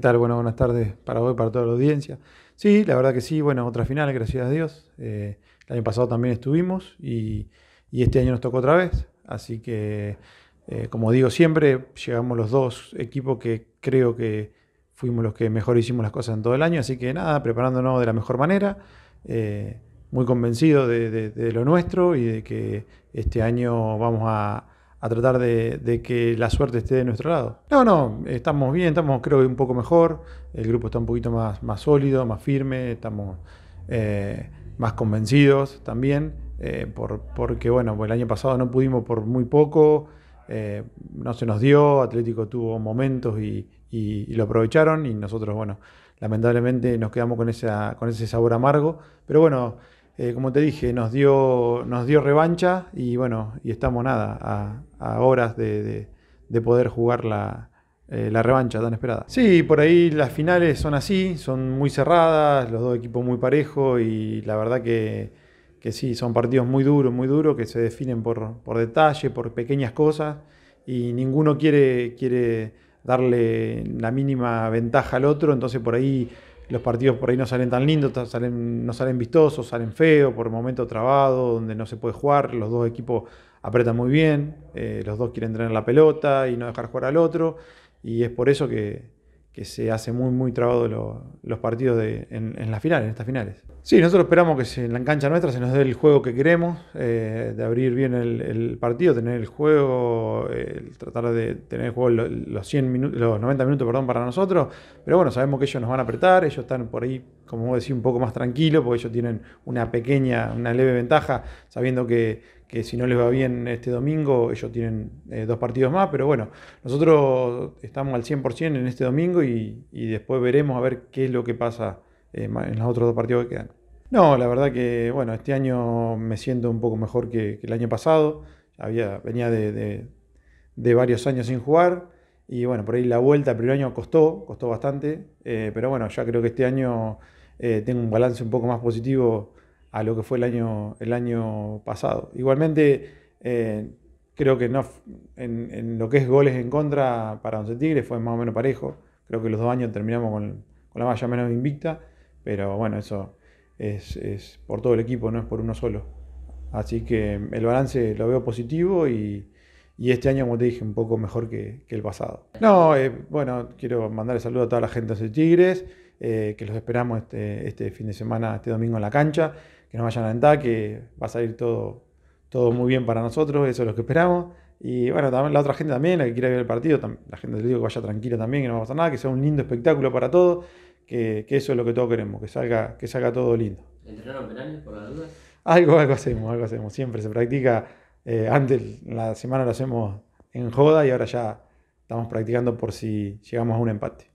¿Qué tal? Bueno, buenas tardes para hoy, para toda la audiencia. Sí, la verdad que sí, bueno, otra final, gracias a Dios. Eh, el año pasado también estuvimos y, este año nos tocó otra vez. Así que, eh, como digo siempre, llegamos los dos equipos que creo que fuimos los que mejor hicimos las cosas en todo el año. Así que nada, preparándonos de la mejor manera, eh, muy convencidos de, lo nuestro y de que este año vamos a, a tratar de, que la suerte esté de nuestro lado. No, no, estamos bien, estamos creo que un poco mejor, el grupo está un poquito más, más sólido, más firme, estamos eh, más convencidos también, eh, por, porque bueno, el año pasado no pudimos por muy poco, eh, no se nos dio, Atlético tuvo momentos y, lo aprovecharon y nosotros, bueno, lamentablemente nos quedamos con, con ese sabor amargo, pero bueno, eh, como te dije, nos dio, nos dio revancha y bueno, y estamos nada, a, horas de, poder jugar la, eh, la, revancha tan esperada. Sí, por ahí las finales son así, son muy cerradas, los dos equipos muy parejos y la verdad que, que sí, son partidos muy duros, muy duros, que se definen por, por detalle, por pequeñas cosas y ninguno quiere, quiere darle la mínima ventaja al otro, entonces por ahí los partidos por ahí no salen tan lindos, salen, no salen vistosos, salen feos, por momentos momento trabado, donde no se puede jugar, los dos equipos apretan muy bien, eh, los dos quieren tener la pelota y no dejar jugar al otro, y es por eso que, se hace muy, muy trabado lo, los partidos en, las finales, en estas finales. Sí, nosotros esperamos que en la cancha nuestra se nos dé el juego que queremos, eh, de abrir bien el, partido, tener el juego, eh, tratar de tener el juego los, 100 minutos, los 90 minutos perdón, para nosotros, pero bueno, sabemos que ellos nos van a apretar, ellos están por ahí, como vos decís, un poco más tranquilos, porque ellos tienen una pequeña, una leve ventaja, sabiendo que, si no les va bien este domingo, ellos tienen eh, dos partidos más, pero bueno, nosotros estamos al 100% en este domingo y, y después veremos a ver qué es lo que pasa eh, en los otros dos partidos que quedan. No, la verdad que, bueno, este año me siento un poco mejor que, el año pasado. Había, venía de, varios años sin jugar. Y bueno, por ahí la vuelta el primer año costó, costó bastante. Eh, pero bueno, ya creo que este año eh, tengo un balance un poco más positivo a lo que fue el año, el año pasado. Igualmente, creo que no, en, lo que es goles en contra para Once Tigres fue más o menos parejo. Creo que los dos años terminamos con, o la valla menos invicta, pero bueno, eso es, es, por todo el equipo, no es por uno solo. Así que el balance lo veo positivo y, este año, como te dije, un poco mejor que, el pasado. No, eh, bueno, quiero mandarle saludo a toda la gente de Tigres, eh, que los esperamos este, este, fin de semana, este domingo en la cancha, que nos vayan a entrar, que va a salir todo, todo muy bien para nosotros, eso es lo que esperamos. Y bueno, también la otra gente también, la que quiera ver el partido, la gente le digo que vaya tranquila también, que no va a pasar nada, que sea un lindo espectáculo para todos, que, eso es lo que todos queremos, que salga, que salga todo lindo. ¿Entrenaron penales por la duda? Algo, algo hacemos, algo hacemos, siempre se practica. Eh, antes la semana lo hacemos en joda y ahora ya estamos practicando por si llegamos a un empate.